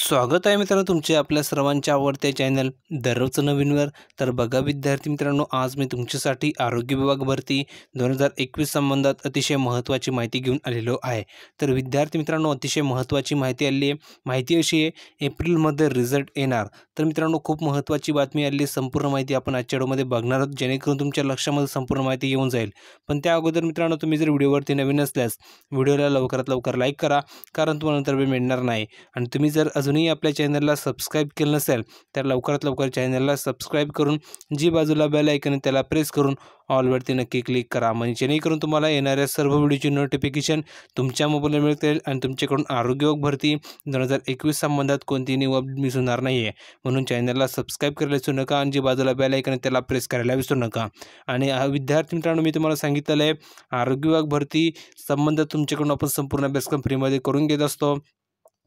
स्वागत आहे मित्रांनो तुमचे आपल्या सर्वांच्या आवडत्या चॅनल दररोज नवीनवर तर बघा विद्यार्थी मित्रांनो आज मी तुमच्यासाठी आरोग्य विभाग भरती दोन हजार एकवीस संबंधात अतिशय महत्त्वाची माहिती घेऊन आलेलो आहे तर विद्यार्थी मित्रांनो अतिशय महत्त्वाची माहिती आली आहे माहिती अशी आहे एप्रिलमध्ये रिझल्ट येणार तर मित्रांनो खूप महत्त्वाची बातमी आली संपूर्ण माहिती आपण आजच्या व्हिडिओमध्ये बघणार आहोत जेणेकरून तुमच्या लक्षामध्ये संपूर्ण माहिती येऊन जाईल पण त्या अगोदर मित्रांनो तुम्ही जर व्हिडिओवरती नवीन असल्यास व्हिडिओला लवकरात लवकर लाईक करा कारण तुम्हाला नंतर वेळ मिळणार नाही आणि तुम्ही जर अजूनही आपल्या चॅनलला सबस्क्राईब केलं नसेल तर लवकरात लवकर चॅनलला सबस्क्राईब करून जी बाजूला बेल आहे त्याला प्रेस करून ऑलवरती नक्की क्लिक करा म्हणजे जेणेकरून तुम्हाला येणाऱ्या सर्व व्हिडिओची नोटिफिकेशन तुमच्या मोबाईलला मिळतील आणि तुमच्याकडून आरोग्ययोग भरती दोन हजार एकवीस संबंधात कोणतीही निवड मिस होणार नाही आहे म्हणून चॅनलला सबस्क्राईब करायला विसरू नका आणि जी बाजूला बेल आहे त्याला प्रेस करायला विसरू नका आणि विद्यार्थी मित्रांनो मी तुम्हाला सांगितलेलं आहे आरोग्य भरती संबंध तुमच्याकडून आपण संपूर्ण अभ्यासक्रम फ्रीमध्ये करून घेत असतो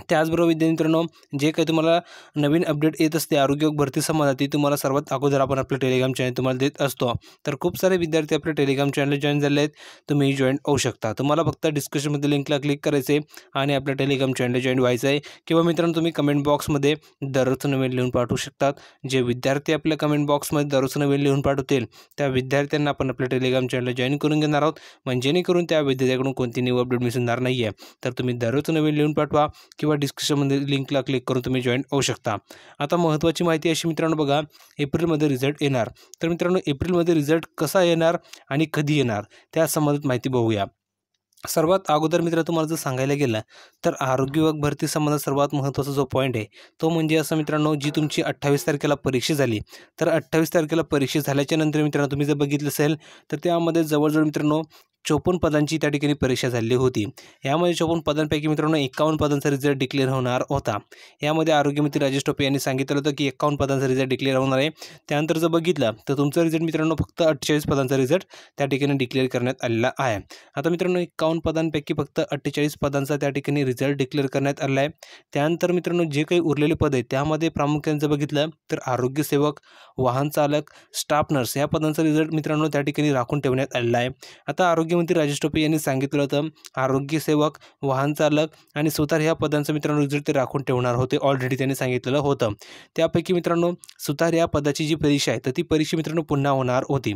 त्याचबरोबर विद्यार्थी मित्रांनो जे काही तुम्हाला नवीन अपडेट येत असते आरोग्य भरती संबंधात ती तुम्हाला सर्वात अगोदर आपण आपलं टेलिग्राम चॅनल तुम्हाला देत असतो तर खूप सारे विद्यार्थी आपल्या टेलिग्राम चॅनल जॉईन झाले आहेत तुम्ही जॉईन होऊ शकता तुम्हाला फक्त डिस्क्रिप्शनमध्ये लिंकला क्लिक करायचे आणि आपल्या टेलिग्राम चॅनल जॉईन व्हायचं आहे किंवा मित्रांनो तुम्ही कमेंट बॉक्समध्ये दररोज नवीन लिहून पाठवू शकतात जे विद्यार्थी आपल्या कमेंट बॉक्समध्ये दररोज नवीन लिहून पाठवतील त्या विद्यार्थ्यांना आपण आपल्या टेलिग्राम चॅनल जॉईन करून घेणार आहोत म्हणजे जेणेकरून त्या विद्यार्थ्याकडून कोणती न्यू अपडेट मिसळणार नाही आहे तर तुम्ही दररोज नवीन लिहून पाठवा किंवा किंवा डिस्क्रिप्शनमध्ये लिंकला क्लिक करून तुम्ही जॉईन होऊ शकता आता महत्त्वाची माहिती अशी मित्रांनो बघा एप्रिलमध्ये रिझल्ट येणार तर मित्रांनो एप्रिलमध्ये रिझल्ट कसा येणार आणि कधी येणार त्या संबंधित माहिती बघूया सर्वात अगोदर मित्रांनो तुम्हाला जर सांगायला गेलं तर आरोग्य विभाग भरती संबंधात सर्वात महत्त्वाचा जो पॉईंट आहे तो म्हणजे असं मित्रांनो जी तुमची अठ्ठावीस तारखेला परीक्षा झाली तर अठ्ठावीस तारखेला परीक्षा झाल्याच्या नंतर मित्रांनो तुम्ही जर बघितलं असेल तर त्यामध्ये जवळजवळ मित्रांनो चोपन्न पदांची त्या ठिकाणी परीक्षा झालेली होती यामध्ये चोपन्न पदांपैकी मित्रांनो एकावन्न पदांचा रिझल्ट डिक्लेअर होणार होता यामध्ये आरोग्यमंत्री राजेश टोपे यांनी सांगितलं होतं की एकावन्न पदांचा रिझल्ट डिक्लेअर होणार आहे त्यानंतर जर बघितलं तर तुमचा रिझल्ट मित्रांनो फक्त अठ्ठेचाळीस पदांचा रिझल्ट त्या ठिकाणी डिक्लेअर करण्यात आलेला आहे आता मित्रांनो एकावन्न पदांपैकी फक्त अठ्ठेचाळीस पदांचा त्या ठिकाणी रिझल्ट डिक्लेअर करण्यात आला आहे त्यानंतर मित्रांनो जे काही उरलेले पद आहेत त्यामध्ये प्रामुख्याने जर बघितलं तर आरोग्यसेवक वाहन चालक स्टाफ नर्स या पदांचा रिझल्ट मित्रांनो त्या ठिकाणी राखून ठेवण्यात आलेला आहे आता आरोग्य आरोग्यमंत्री राजेश टोपे यांनी सांगितलं होतं आरोग्यसेवक वाहन चालक आणि सुतार ह्या पदांचं मित्रांनो रिझल्ट ते राखून ठेवणार होते ऑलरेडी त्यांनी सांगितलेलं होतं त्यापैकी मित्रांनो सुतार या पदाची जी परीक्षा आहे तर ती परीक्षा मित्रांनो पुन्हा होणार होती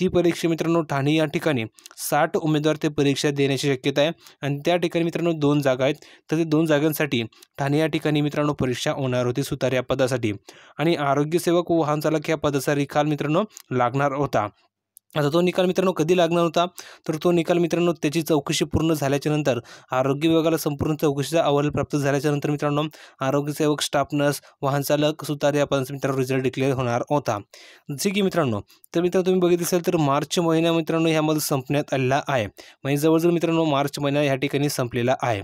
ती परीक्षा मित्रांनो ठाणे या ठिकाणी साठ उमेदवार ते परीक्षा देण्याची शक्यता आहे आणि त्या ठिकाणी मित्रांनो दोन जागा आहेत तर ते दोन जागांसाठी ठाणे या ठिकाणी मित्रांनो परीक्षा होणार होती सुतार या पदासाठी आणि आरोग्यसेवक वाहन चालक या पदाचा रिकाल मित्रांनो लागणार होता आता तो निकाल मित्रांनो कधी लागणार होता तर तो निकाल मित्रांनो त्याची चौकशी पूर्ण झाल्याच्यानंतर आरोग्य विभागाला संपूर्ण चौकशीचा अहवाल प्राप्त झाल्याच्यानंतर मित्रांनो आरोग्यसेवक स्टाफ नर्स वाहन चालक सुतार या पदांचा मित्रांनो रिझल्ट डिक्लेअर होणार होता जे की मित्रांनो तर मित्रांनो तुम्ही बघित असेल तर मार्च महिना मित्रांनो ह्यामध्ये संपण्यात आलेला आहे म्हणजे जवळजवळ मित्रांनो मार्च महिना या ठिकाणी संपलेला आहे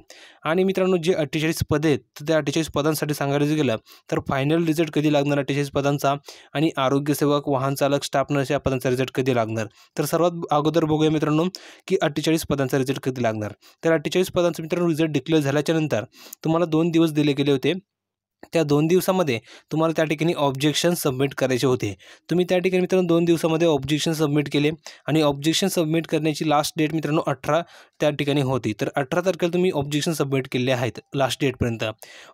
आणि मित्रांनो जे अठ्ठेचाळीस पदे आहेत तर त्या अठ्ठेचाळीस पदांसाठी सांगायचं गेलं तर फायनल रिझल्ट कधी लागणार अठ्ठेचाळीस पदांचा आणि आरोग्यसेवक वाहन चालक स्टाफ नर्स या पदांचा रिझल्ट कधी लागणार लागणार तर सर्वात अगोदर बघूया मित्रांनो की अठ्ठेचाळीस पदांचा रिझल्ट कधी लागणार तर अठ्ठेचाळीस पदांचा मित्रांनो रिझल्ट डिक्लेअर झाल्याच्यानंतर तुम्हाला दोन दिवस दिले गेले होते त्या दोन दिवसामध्ये तुम्हाला त्या ठिकाणी ऑब्जेक्शन सबमिट करायचे होते तुम्ही त्या ठिकाणी मित्रांनो दोन दिवसामध्ये ऑब्जेक्शन सबमिट केले आणि ऑब्जेक्शन सबमिट करण्याची लास्ट डेट मित्रांनो अठरा त्या ठिकाणी होती तर अठरा तारखेला तुम्ही ऑब्जेक्शन सबमिट केले आहेत लास्ट डेटपर्यंत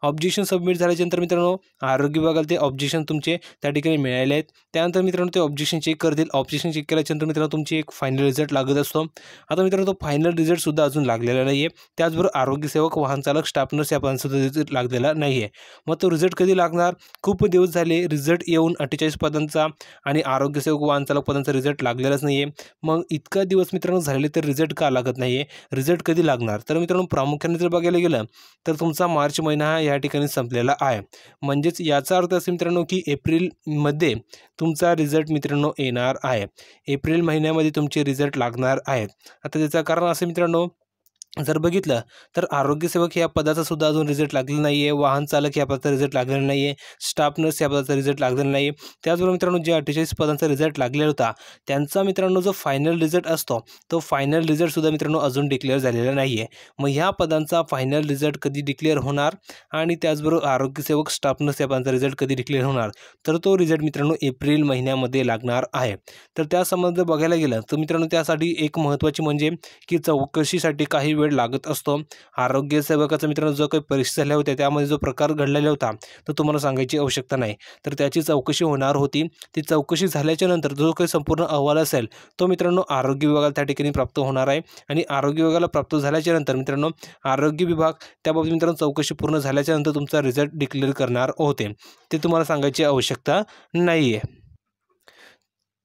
ऑब्जेक्शन सबमिट झाल्याच्यानंतर मित्रांनो आरोग्य विभागाला ते ऑब्जेक्शन तुमचे त्या ठिकाणी मिळाले आहेत त्यानंतर मित्रांनो ते ऑब्जेक्शन चेक करतील ऑब्जेक्शन चेक केल्याच्यानंतर मित्रांनो तुमची एक फायनल रिझल्ट लागत असतो आता मित्रांनो तो फायनल रिझल्टसुद्धा अजून लागलेला नाही आहे त्याचबरोबर आरोग्यसेवक वाहनचालक स्टाफ नर्स या पण सुद्धा लागलेला नाही आहे मग तो रिझल्ट कधी लागणार खूप दिवस झाले रिझल्ट येऊन अठ्ठेचाळीस पदांचा आणि आरोग्यसेवक वाहनचालक पदांचा रिझल्ट लागलेलाच नाही आहे मग इतका दिवस मित्रांनो झालेले तर रिझल्ट का लागत नाही आहे रिझल्ट कधी लागणार तर मित्रांनो प्रामुख्याने जर बघायला गेलं तर तुमचा मार्च महिना हा या ठिकाणी संपलेला आहे म्हणजेच याचा अर्थ असे मित्रांनो की एप्रिलमध्ये तुमचा रिझल्ट मित्रांनो येणार आहे एप्रिल महिन्यामध्ये तुमचे रिझल्ट लागणार आहेत आता त्याचं कारण असं मित्रांनो जर बघितलं तर आरोग्यसेवक या पदाचा सुद्धा अजून रिझल्ट लागलेला नाही आहे वाहन चालक या पदाचा रिझल्ट लागलेला नाही आहे स्टाफ नर्स या पदाचा रिझल्ट लागलेला नाही आहे त्याचबरोबर मित्रांनो जे अठ्ठेचाळीस पदांचा रिझल्ट लागलेला होता त्यांचा मित्रांनो जो फायनल रिझल्ट असतो तो फायनल रिझल्टसुद्धा मित्रांनो अजून डिक्लेअर झालेला नाही आहे मग ह्या पदांचा फायनल रिझल्ट कधी डिक्लेअर होणार आणि त्याचबरोबर आरोग्यसेवक स्टाफ नर्स या पदांचा रिझल्ट कधी डिक्लेअर होणार तर तो रिझल्ट मित्रांनो एप्रिल महिन्यामध्ये लागणार आहे तर त्यासंबंध बघायला गेलं तर मित्रांनो त्यासाठी एक महत्त्वाची म्हणजे की चौकशीसाठी काही वेळ लागत असतो आरोग्यसेवकाचा मित्रांनो जो काही परिस्थिती झाल्या होत्या त्यामध्ये जो प्रकार घडलेला होता तो तुम्हाला सांगायची आवश्यकता नाही तर त्याची चौकशी होणार होती ती चौकशी झाल्याच्या नंतर जो काही संपूर्ण अहवाल असेल तो मित्रांनो आरोग्य विभागाला त्या ठिकाणी प्राप्त होणार आहे आणि आरोग्य विभागाला प्राप्त झाल्याच्या नंतर मित्रांनो आरोग्य विभाग त्याबाबत मित्रांनो चौकशी पूर्ण झाल्याच्या नंतर तुमचा रिझल्ट डिक्लेअर करणार होते ते तुम्हाला सांगायची आवश्यकता नाही आहे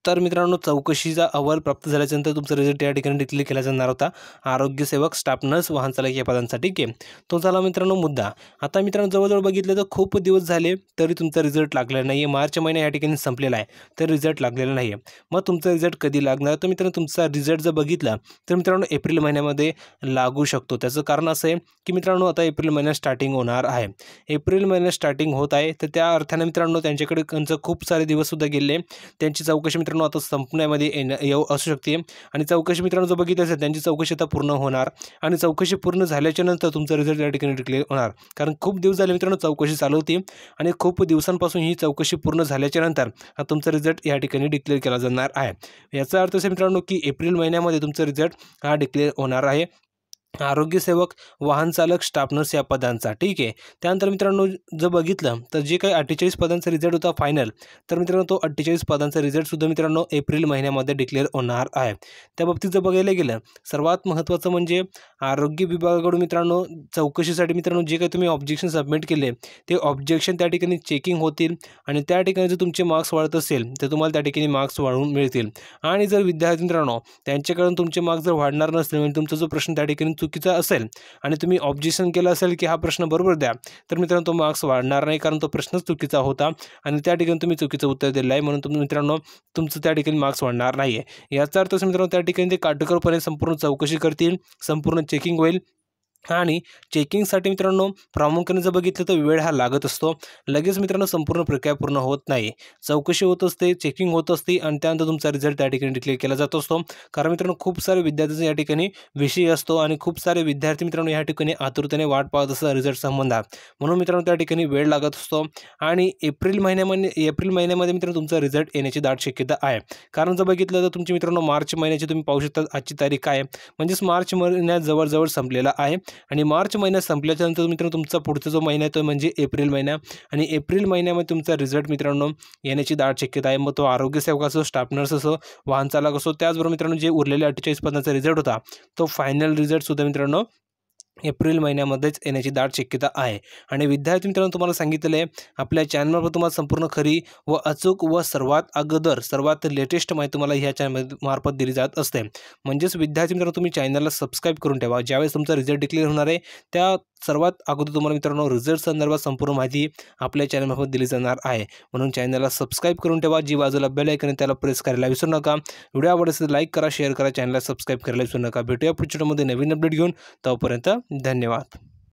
तर मित्रांनो चौकशीचा अहवाल प्राप्त झाल्याच्यानंतर तुमचा रिझल्ट या ठिकाणी डिक्लेअर केला जाणार होता आरोग्यसेवक स्टाफ नर्स वाहन चालक या पदांसाठी के तो झाला मित्रांनो मुद्दा आता मित्रांनो जवळजवळ बघितलं तर खूप दिवस झाले तरी तुमचा रिझल्ट लागला नाही आहे मार्च महिना या ठिकाणी संपलेला आहे तर रिझल्ट लागलेला नाही आहे मग तुमचा रिझल्ट कधी लागणार तर मित्रांनो तुमचा रिझल्ट जर बघितला तर मित्रांनो एप्रिल महिन्यामध्ये लागू शकतो त्याचं कारण असं आहे की मित्रांनो आता एप्रिल महिन्यात स्टार्टिंग होणार आहे एप्रिल महिन्यात स्टार्टिंग होत आहे तर त्या अर्थानं मित्रांनो त्यांच्याकडे त्यांचं खूप सारे दिवससुद्धा गेले त्यांची चौकशी मित्रांनो आता संपण्यामध्ये येणं येऊ असू शकते आणि चौकशी मित्रांनो जो बघितलं असेल त्यांची चौकशी आता पूर्ण होणार आणि चौकशी पूर्ण झाल्याच्या नंतर तुमचा रिझल्ट या ठिकाणी डिक्लेअर होणार कारण खूप दिवस झाले मित्रांनो चौकशी चालू होती आणि खूप दिवसांपासून ही चौकशी पूर्ण झाल्याच्या नंतर तुमचा रिझल्ट या ठिकाणी डिक्लेअर केला जाणार आहे याचा अर्थ असा मित्रांनो की एप्रिल महिन्यामध्ये तुमचा रिझल्ट हा डिक्लेअर होणार आहे आरोग्यसेवक वाहनचालक स्टाफ नर्स या पदांचा ठीक आहे त्यानंतर मित्रांनो जर बघितलं तर जे काही अठ्ठेचाळीस पदांचा रिझल्ट होता फायनल तर मित्रांनो तो अठ्ठेचाळीस पदांचा रिझल्टसुद्धा मित्रांनो एप्रिल महिन्यामध्ये डिक्लेअर होणार आहे त्या बाबतीत जर बघायला गेलं सर्वात महत्त्वाचं म्हणजे आरोग्य विभागाकडून मित्रांनो चौकशीसाठी मित्रांनो जे काही तुम्ही ऑब्जेक्शन सबमिट केले ते ऑब्जेक्शन त्या ठिकाणी चेकिंग होतील आणि त्या ठिकाणी जर तुमचे मार्क्स वाढत असेल तर तुम्हाला त्या ठिकाणी मार्क्स वाढवून मिळतील आणि जर विद्यार्थी मित्रांनो त्यांच्याकडून तुमचे मार्क्स जर वाढणार नसतील म्हणजे तुमचा जो प्रश्न त्या ठिकाणी चुकीचा असेल आणि तुम्ही ऑब्जेक्शन केलं असेल की हा प्रश्न बरोबर द्या तर मित्रांनो तो मार्क्स वाढणार नाही कारण तो प्रश्नच चुकीचा होता आणि त्या ठिकाणी तुम्ही चुकीचं उत्तर दिलं आहे म्हणून तुम्ही मित्रांनो तुमचं त्या ठिकाणी मार्क्स वाढणार नाही आहे याचा अर्थ मित्रांनो त्या ठिकाणी ते काटेकोरपणे संपूर्ण चौकशी करतील संपूर्ण चेकिंग होईल आणि चेकिंगसाठी मित्रांनो प्रामुख्याने जर बघितलं तर वेळ हा लागत असतो लगेच मित्रांनो संपूर्ण प्रक्रिया पूर्ण होत नाही चौकशी होत असते चेकिंग होत असते आणि त्यानंतर तुमचा रिझल्ट त्या ठिकाणी डिक्लेअर केला जात असतो कारण मित्रांनो खूप सारे विद्यार्थ्यांचा या ठिकाणी विषय असतो आणि खूप सारे विद्यार्थी मित्रांनो या ठिकाणी आतुरतेने वाट पाहत असतात रिझल्ट संबंधात म्हणून मित्रांनो त्या ठिकाणी वेळ लागत असतो आणि एप्रिल महिन्यामध्ये एप्रिल महिन्यामध्ये मित्रांनो तुमचा रिझल्ट येण्याची दाट शक्यता आहे कारण जर बघितलं तर तुमचे मित्रांनो मार्च महिन्याची तुम्ही पाहू शकता आजची तारीख काय म्हणजेच मार्च महिन्यात जवळजवळ संपलेला आहे आणि मार्च महिना संपल्याच्यानंतर मित्रांनो तुमचा पुढचा जो महिना आहे तो म्हणजे एप्रिल महिना आणि एप्रिल महिन्यामध्ये तुमचा रिझल्ट मित्रांनो येण्याची दाट शक्यता आहे मग तो आरोग्यसेवक असो स्टाफ नर्स असो वाहन चालक असो त्याचबरोबर मित्रांनो जे उरलेल्या अठ्ठेचाळीस पन्नाचा रिझल्ट होता तो फायनल रिझल्टसुद्धा मित्रांनो एप्रिल महिन्यामध्येच येण्याची दाट शक्यता आहे आणि विद्यार्थी मित्रांनो तुम्हाला सांगितलं आहे आपल्या चॅनलवर तुम्हाला संपूर्ण खरी व अचूक व सर्वात अगोदर सर्वात लेटेस्ट माहिती तुम्हाला ह्या चॅनल मार्फत दिली जात असते म्हणजेच विद्यार्थी मित्रांनो तुम्ही चॅनलला सबस्क्राईब करून ठेवा ज्यावेळेस तुमचा रिझल्ट डिक्लेअर होणार आहे त्या सर्वात अगोदर तुम्हाला मित्रांनो रिझल्ट संदर्भात संपूर्ण माहिती आपल्या चॅनलमार्फत दिली जाणार आहे म्हणून चॅनलला सबस्क्राईब करून ठेवा जी बाजूला बेल ऐकणे त्याला प्रेस करायला विसरू नका व्हिडिओ आवडत असेल लाईक करा शेअर करा चॅनलला सबस्क्राईब करायला विसरू नका भेटूया पुढच्या नवीन अपडेट घेऊन तोपर्यंत धन्यवाद